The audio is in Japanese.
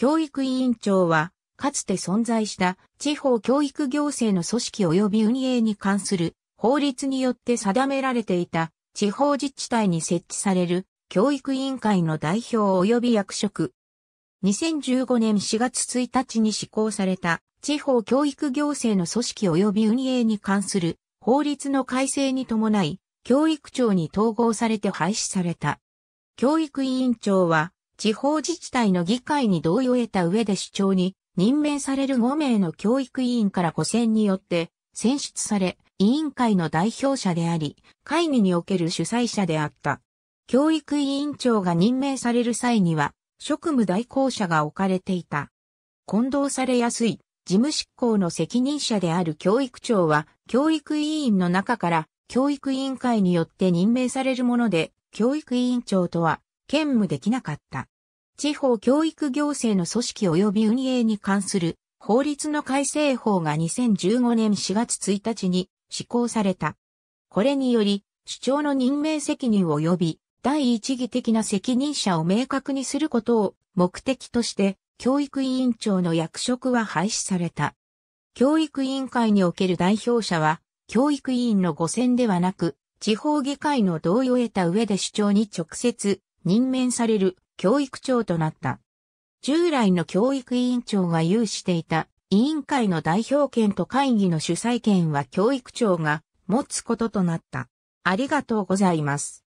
教育委員長は、かつて存在した地方教育行政の組織及び運営に関する法律によって定められていた地方自治体に設置される教育委員会の代表及び役職。2015年4月1日に施行された地方教育行政の組織及び運営に関する法律の改正に伴い、教育庁に統合されて廃止された。教育委員長は、地方自治体の議会に同意を得た上で主張に任命される5名の教育委員から補選によって選出され、委員会の代表者であり、会議における主催者であった。教育委員長が任命される際には、職務代行者が置かれていた。混同されやすい、事務執行の責任者である教育長は、教育委員の中から、教育委員会によって任命されるもので、教育委員長とは、兼務できなかった。地方教育行政の組織及び運営に関する法律の改正法が2015年4月1日に施行された。これにより、主張の任命責任及び第一義的な責任者を明確にすることを目的として、教育委員長の役職は廃止された。教育委員会における代表者は、教育委員の5選ではなく、地方議会の同意を得た上で主張に直接任命される教育長となった。従来の教育委員長が有していた委員会の代表権と会議の主催権は教育長が持つこととなった。ありがとうございます。